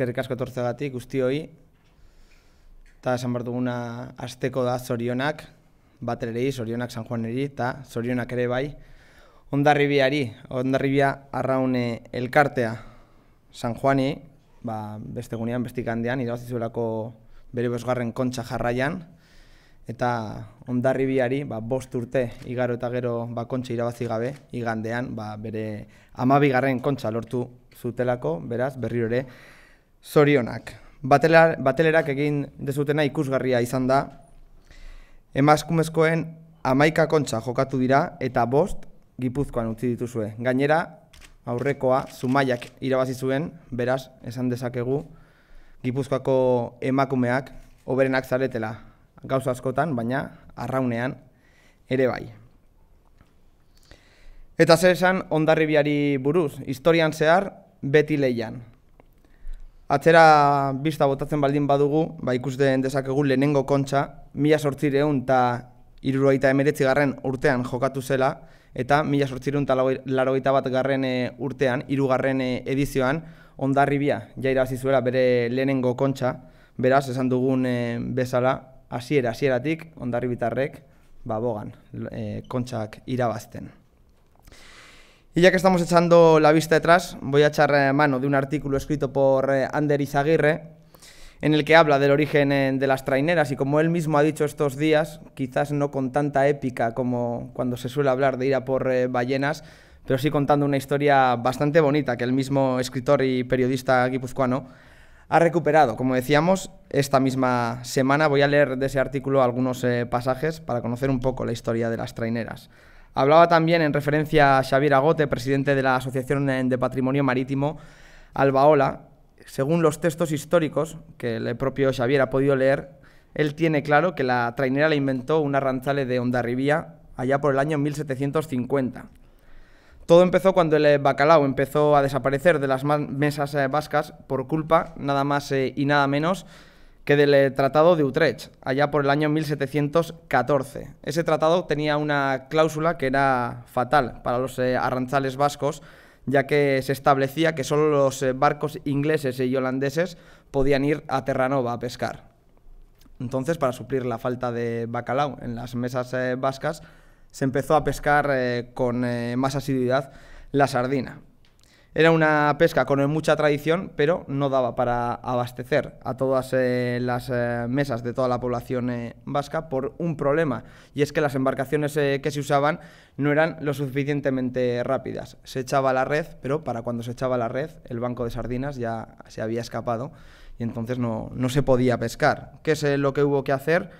eskerrik asko guzti guztioi. eta esan duguna asteko da zorionak, baterei, zorionak San Juaneri eta zorionak ere bai ondarribiari, ondarribia arraune elkartea San Juani, ba beste egunean bestikandean irabazi zuelako bere bosgarren kontxa jarraian eta ondarribiari ba, bost urte igaro eta gero ba, irabazi gabe igandean ba, bere amabigarren kontxa lortu zutelako, beraz, berriro ere Zorionak, batelar, batelerak egin dezutena ikusgarria izan da, emaskumezkoen amaika kontza jokatu dira eta bost gipuzkoan utzi dituzue. Gainera, aurrekoa, zumaiak irabazi zuen, beraz, esan dezakegu, gipuzkoako emakumeak oberenak zaretela gauza askotan, baina arraunean ere bai. Eta zer esan ondarribiari buruz, historian zehar beti lehian. Atzera bista botatzen baldin badugu, ba ikusten dezakegu lehenengo kontxa, mila sortzireun eta irurua emeretzi garren urtean jokatu zela, eta mila sortzireun eta laroita bat garren eh, urtean, irugarren eh, edizioan, ondarri bia, jaira azizuela bere lehenengo kontxa, beraz, esan dugun eh, bezala, asiera, asieratik, ondarri bitarrek, babogan, kontxak irabazten. Y ya que estamos echando la vista detrás, voy a echar eh, mano de un artículo escrito por eh, Ander Izaguirre, en el que habla del origen eh, de las traineras y como él mismo ha dicho estos días, quizás no con tanta épica como cuando se suele hablar de ir a por ballenas, pero sí contando una historia bastante bonita que el mismo escritor y periodista guipuzcoano ha recuperado. Como decíamos, esta misma semana voy a leer de ese artículo algunos pasajes para conocer un poco la historia de las traineras. Hablaba también en referencia a Xavier Agote, presidente de la Asociación de Patrimonio Marítimo Albaola. Según los textos históricos que el propio Xavier ha podido leer, él tiene claro que la trainera la inventó un arranzale de Ondarribía allá por el año 1750. Todo empezó cuando el eh, bacalao empezó a desaparecer de las mesas eh, vascas por culpa, nada más eh, y nada menos, que del eh, Tratado de Utrecht, allá por el año 1714. Ese tratado tenía una cláusula que era fatal para los eh, arranzales vascos, ya que se establecía que solo los eh, barcos ingleses y holandeses podían ir a Terranova a pescar. Entonces, para suplir la falta de bacalao en las mesas vascas, se empezó a pescar con más asiduidad la sardina. Era una pesca con mucha tradición, pero no daba para abastecer a todas eh, las eh, mesas de toda la población eh, vasca por un problema, y es que las embarcaciones que se usaban no eran lo suficientemente rápidas. Se echaba la red, pero para cuando se echaba la red, el banco de sardinas ya se había escapado y entonces no, no se podía pescar. ¿Qué es lo que hubo que hacer?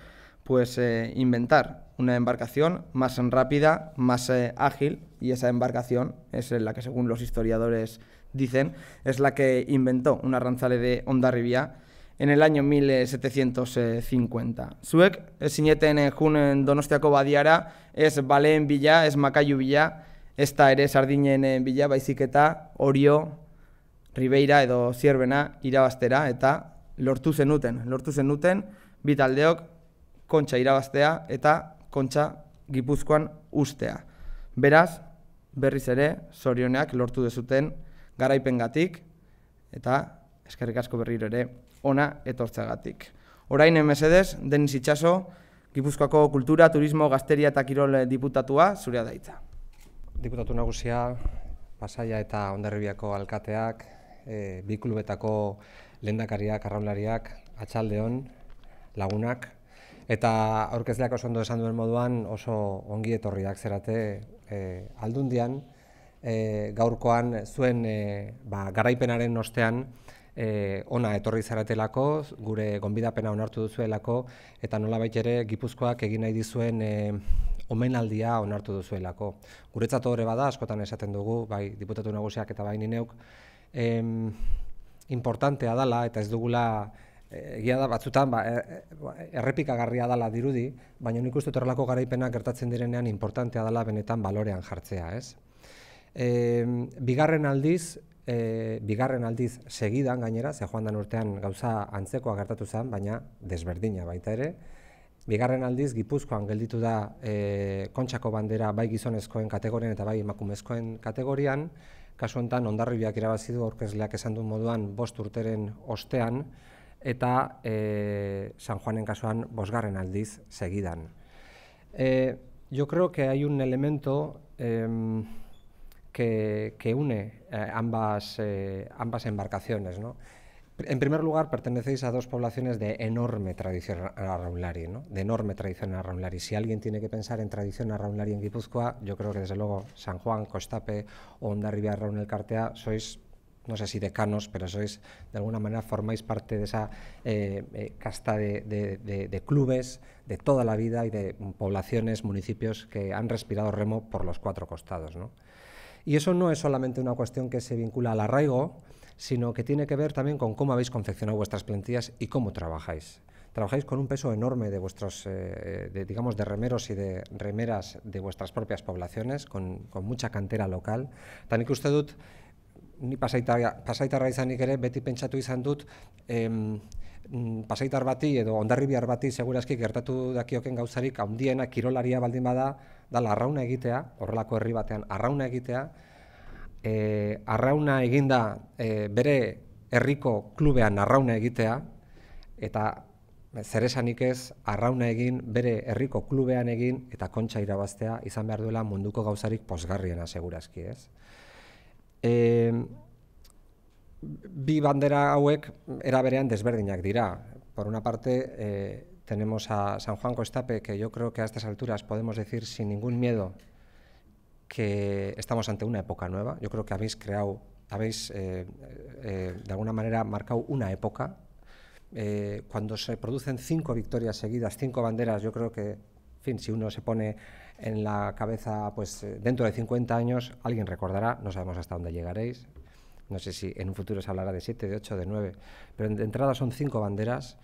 pues eh, inventar una embarcación más rápida, más eh, ágil, y esa embarcación es la que, según los historiadores dicen, es la que inventó una ranzale de Onda Rivia en el año 1750. Zuek, esineten junen donostiako badiara, es baleen bila, ez makaiu bila, ez da ere sardinen bila, eh, Baiziketa, orio, ribeira edo Siervena, Irabastera, eta lortu zenuten, lortu zenuten, bitaldeok, kontxa irabaztea eta kontxa gipuzkoan ustea. Beraz, berriz ere, zorionak lortu dezuten garaipengatik eta eskerrik asko berriro ere ona gatik. Orain emesedez, Deniz Itxaso, Gipuzkoako Kultura, Turismo, Gazteria eta Kirol diputatua, zurea daitza. Diputatu nagusia, Pasaia eta Ondarribiako alkateak, e, bi klubetako arraulariak, atxalde atxaldeon, lagunak, Eta aurkezleak oso ondo esan duen moduan oso ongi etorriak zerate e, aldundian, e, gaurkoan zuen eh, ba, garaipenaren ostean ona etorri zaratelako, gure gonbidapena onartu duzuelako, eta nola ere gipuzkoak egin nahi dizuen omenaldia onartu duzuelako. Guretzat horre bada, askotan esaten dugu, bai, diputatu nagusiak eta bai nineuk, em, importantea dela eta ez dugula egia da batzutan ba, e, e, errepikagarria dela dirudi, baina nik uste horrelako garaipena gertatzen direnean importantea dela benetan balorean jartzea, ez? E, bigarren aldiz, e, bigarren aldiz segidan gainera, ze joan den urtean gauza antzekoa gertatu zen, baina desberdina baita ere, Bigarren aldiz, Gipuzkoan gelditu da e, kontsako bandera bai gizonezkoen kategorian eta bai emakumezkoen kategorian, kasu honetan ondarribiak irabazidu du aurkezleak esan du moduan bost urteren ostean, eta Juan eh, San Juanen Bosgar en aldiz segidan. Eh, yo creo que hay un elemento em, que, une eh, ambas, ambas embarcaciones. En primer lugar, pertenecéis a dos poblaciones de enorme tradición arraunlari, ¿no? de enorme tradición arraunlari. Si alguien tiene que pensar en tradición arraunlari en Guipúzcoa, yo creo que desde luego San Juan, Costape o rivia o Cartea sois no sé si decanos, pero sois, de alguna manera, formáis parte de esa eh, eh, casta de, clubes de toda la vida y de poblaciones, municipios que han respirado remo por los cuatro costados. Y eso no es solamente una cuestión que se vincula al arraigo, sino que tiene que ver también con cómo habéis confeccionado vuestras plantillas y cómo trabajáis. Trabajáis con un peso enorme de vuestros, eh, digamos, de remeros y de remeras de vuestras propias poblaciones, con, mucha cantera local. También que usted ni pasaitarra, pasaitarra izanik ere beti pentsatu izan dut em, mm, pasaitar bati edo ondarri bihar bati segurazki gertatu dakioken gauzarik handiena kirolaria baldin bada da arrauna egitea, horrelako herri batean arrauna egitea, e, arrauna eginda e, bere herriko klubean arrauna egitea, eta zeresanik ez arrauna egin bere herriko klubean egin eta kontxa irabaztea izan behar duela munduko gauzarik posgarriena segurazki ez. vi em, bi bandera hauek era berean desberdinak dirá, Por una parte, eh, tenemos a San Juan Costape, que yo creo que a estas alturas podemos decir sin ningún miedo que estamos ante una época nueva. Yo creo que habéis creado, habéis eh, eh, de alguna manera marcado una época. cuando se producen cinco victorias seguidas, cinco banderas, yo creo que en fin, si uno se pone en la cabeza, pues eh, dentro de 50 años alguien recordará, no sabemos hasta dónde llegaréis, no sé si en un futuro se hablará de 7, de 8, de 9, pero de entrada son cinco banderas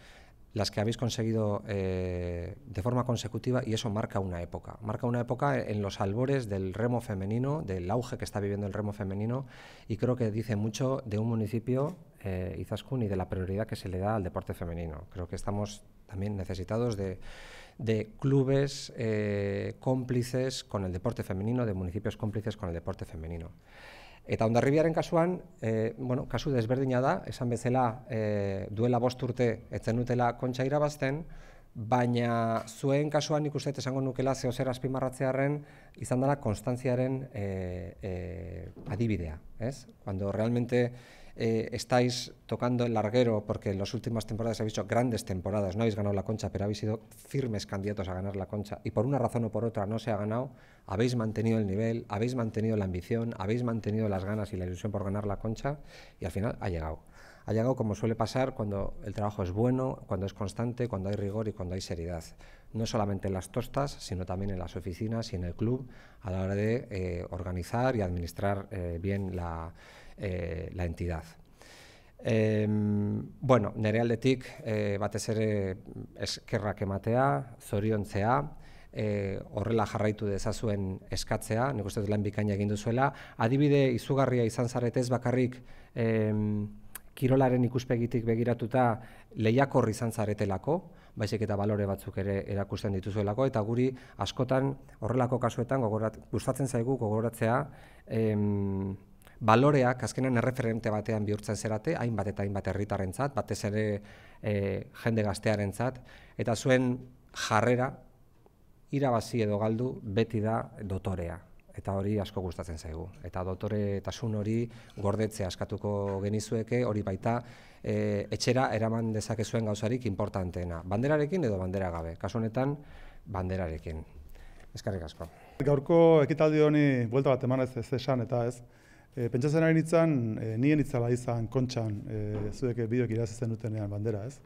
las que habéis conseguido eh, de forma consecutiva y eso marca una época. Marca una época en los albores del remo femenino, del auge que está viviendo el remo femenino y creo que dice mucho de un municipio, eh, Izaskun, y de la prioridad que se le da al deporte femenino. Creo que estamos también necesitados de, clubes eh, cómplices con el deporte femenino, de municipios cómplices con el deporte femenino. Eta ondarribiaren kasuan, e, bueno, kasu desberdina da, esan bezala e, duela bost urte etzen nutela kontxa irabazten, baina zuen kasuan ikustet esango nukela zehozer azpimarratzearen izan dela konstantziaren e, e, adibidea. Ez? Cuando realmente Eh, estáis tocando el larguero porque en las últimas temporadas habéis hecho grandes temporadas, no habéis ganado la concha, pero habéis sido firmes candidatos a ganar la concha y por una razón o por otra no se ha ganado, habéis mantenido el nivel, habéis mantenido la ambición, habéis mantenido las ganas y la ilusión por ganar la concha y al final ha llegado. Ha llegado como suele pasar cuando el trabajo es bueno, cuando es constante, cuando hay rigor y cuando hay seriedad. No solamente en las tostas, sino también en las oficinas y en el club a la hora de eh, organizar y administrar eh, bien la eh, la entidad. Eh, bueno, nere aldetik eh, batez ere eh, eskerrak ematea, zoriontzea, eh, horrela jarraitu dezazuen eskatzea, nik uste dut lan bikaina egin duzuela. Adibide izugarria izan zaretez bakarrik eh, kirolaren ikuspegitik begiratuta lehiakor izan zaretelako, baizik eta balore batzuk ere erakusten dituzuelako, eta guri askotan horrelako kasuetan gogorat, gustatzen zaigu gogoratzea eh, baloreak azkenan erreferente batean bihurtzen zerate, hainbat eta hainbat herritarrentzat, batez ere e, jende gaztearentzat eta zuen jarrera irabazi edo galdu beti da dotorea eta hori asko gustatzen zaigu. Eta dotore eta sun hori gordetze askatuko genizueke, hori baita e, etxera eraman dezake zuen gauzarik importanteena. Banderarekin edo bandera gabe, kasu honetan banderarekin. Eskarrik asko. Gaurko ekitaldi honi buelta bat eman ez, ez esan eta ez, E, eh, pentsatzen ari nintzen, e, eh, nien itzala izan kontxan e, zuek bideok duten dutenean bandera, ez?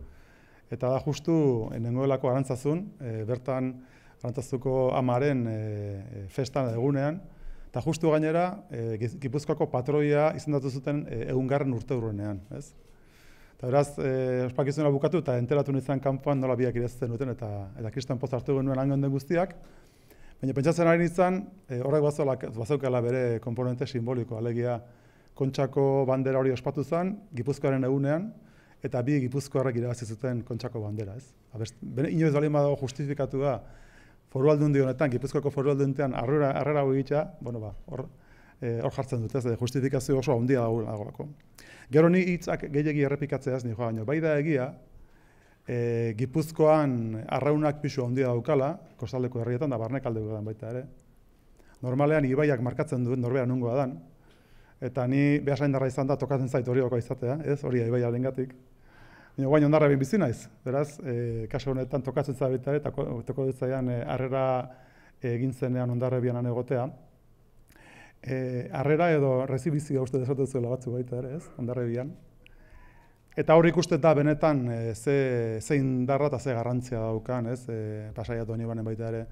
Eta da justu nengoelako arantzazun, e, bertan arantzazuko amaren e, festan egunean, eta justu gainera e, Gipuzkoako patroia izendatu zuten e, egungarren urte ez? Eta beraz, e, ospakizuna bukatu eta enteratu nintzen kanpoan nola biak irazizen duten, eta, eta poz hartu genuen angen den guztiak, Baina pentsatzen ari nintzen, e, horrek bazaukala bere komponente simboliko, alegia kontsako bandera hori ospatu zen, gipuzkoaren egunean, eta bi gipuzkoarrak irabazi zuten kontsako bandera, ez? Abest, bene, inoiz bali badago justifikatu da, foru aldun honetan, gipuzkoako foru aldun arrera, arrera egitea, bueno ba, hor, eh, hor jartzen dute, ez, eh, justifikazio oso handia dago lagolako. Gero ni hitzak gehiagia errepikatzea ez, nioa, baina bai da egia, e, Gipuzkoan arraunak pisu handia daukala, kostaldeko herrietan da barnek baita ere. Normalean ibaiak markatzen duen norbea nungoa dan, eta ni behasain darra izan da tokatzen zait hori izatea, ez hori ibaia lengatik. Baina guain ondarra egin bizi naiz, beraz, e, kaso honetan tokatzen zait baita ere, eta toko ditzaian e, arrera egin zenean ondarra egotea. E, arrera edo rezibizioa uste desatu batzu baita ere, ez, ondarra Eta hori ikusten da benetan e, ze zein darra ze garrantzia daukan, ez? E, eh, Pasaiat Doni banen baita ere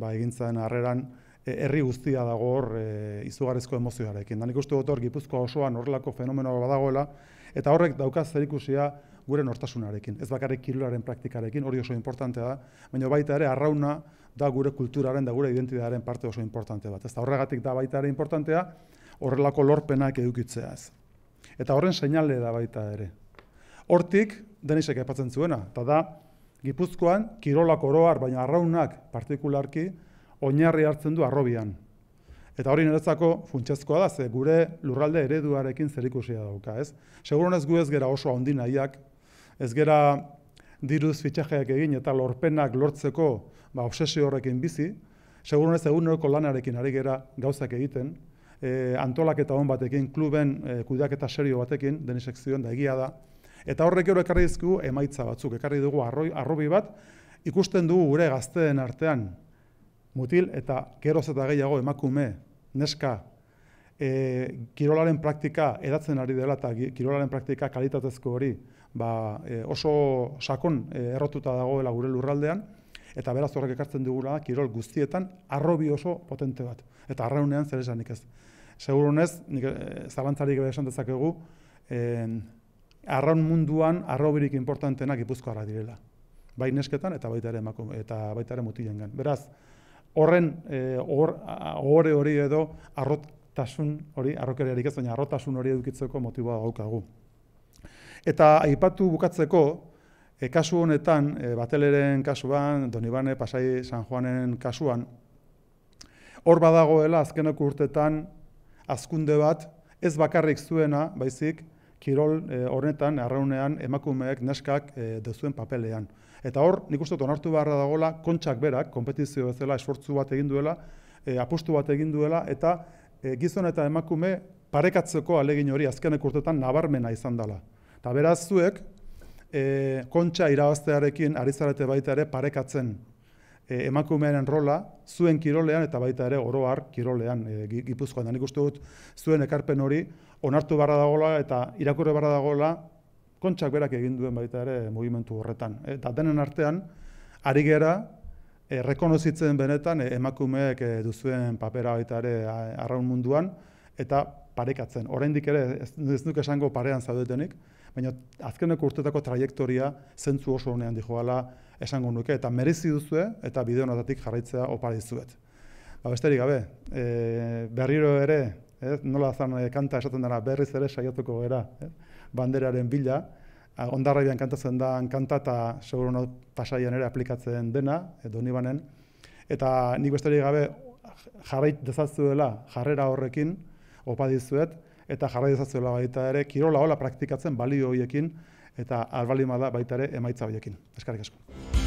ba egintzen harreran e, herri guztia dago hor e, izugarrizko emozioarekin. Da nikuste dut hor Gipuzkoa osoan horrelako fenomeno badagoela eta horrek daukaz zerikusia gure nortasunarekin, ez bakarrik kirularen praktikarekin, hori oso importante da, baina baita ere arrauna da gure kulturaren da gure identitatearen parte oso importante bat. Ezta horregatik da baita ere importantea horrelako lorpenak edukitzeaz. Eta horren seinale da baita ere. Hortik, denisek epatzen zuena, eta da, Gipuzkoan, kirolak oroar, baina arraunak partikularki, oinarri hartzen du arrobian. Eta hori niretzako funtsezkoa da, ze gure lurralde ereduarekin zerikusia dauka, ez? Seguron ez gu ez gera oso handi nahiak, ez gera diruz fitxajeak egin eta lorpenak lortzeko ba, obsesio horrekin bizi, seguron ez egun lanarekin ari gera gauzak egiten, e, eh, antolak eta hon batekin, kluben e, eh, kudeak eta serio batekin, denisek zion da egia da, Eta horrek gero ekarri dizkigu emaitza batzuk, ekarri dugu arrobi bat, ikusten dugu gure gazteen artean, mutil eta geroz eta gehiago emakume, neska, e, kirolaren praktika edatzen ari dela eta kirolaren praktika kalitatezko hori ba, e, oso sakon e, errotuta dagoela gure lurraldean, eta beraz horrek ekartzen dugula kirol guztietan arrobi oso potente bat. Eta arraunean zer esan ez. Segurunez, nik e, zabantzarik esan dezakegu, e, arraun munduan arroberik importantenak gipuzkoara direla. Bai nesketan eta baita ere emako, eta baita ere mutilen Beraz, horren gogore e, hori edo arrotasun hori, arrokeriarik ez, baina arrotasun hori edukitzeko motiboa daukagu. Eta aipatu bukatzeko, e, kasu honetan, e, bateleren kasuan, Donibane, Pasai, San Juanen kasuan, hor badagoela azkeneko urtetan azkunde bat, ez bakarrik zuena, baizik, kirol e, horretan, arraunean, emakumeek, neskak e, dezuen papelean. Eta hor, nik uste onartu beharra dagoela, kontsak berak, kompetizio bezala, esfortzu bat egin duela, eh, apustu bat egin duela, eta gizon eta emakume parekatzeko alegin hori azkenek urtetan nabarmena izan dela. Eta beraz zuek, e, irabaztearekin ari zarete baita ere parekatzen e, emakumearen rola zuen kirolean eta baita ere oro kirolean e, Gipuzkoan. Nik uste dut zuen ekarpen hori onartu barra dagola eta irakurri barra dagola kontsak berak egin duen baita ere mugimendu horretan. Eta denen artean ari gera e, rekonozitzen benetan e, emakumeek e, duzuen papera baita ere arraun munduan eta parekatzen. Oraindik ere ez, ez nuke esango parean zaudetenik, baina azkenek urtetako trajektoria zentzu oso honean dijoala esango nuke eta merezi duzue eta bideo jarraitzea opari dizuet. Ba, besterik gabe, e, berriro ere, ez, nola zan e, kanta esaten dara, berriz ere saiatuko gera, ez, banderaren bila, ondarrabian kantatzen da kanta eta seguro no aplikatzen dena, edo nibanen, eta nik besterik gabe jarrait dezatzuela jarrera horrekin, opa dizuet, eta jarra baita ere, kirola hola praktikatzen balio horiekin, eta albalima da baita ere emaitza horiekin. Eskarrik asko. asko.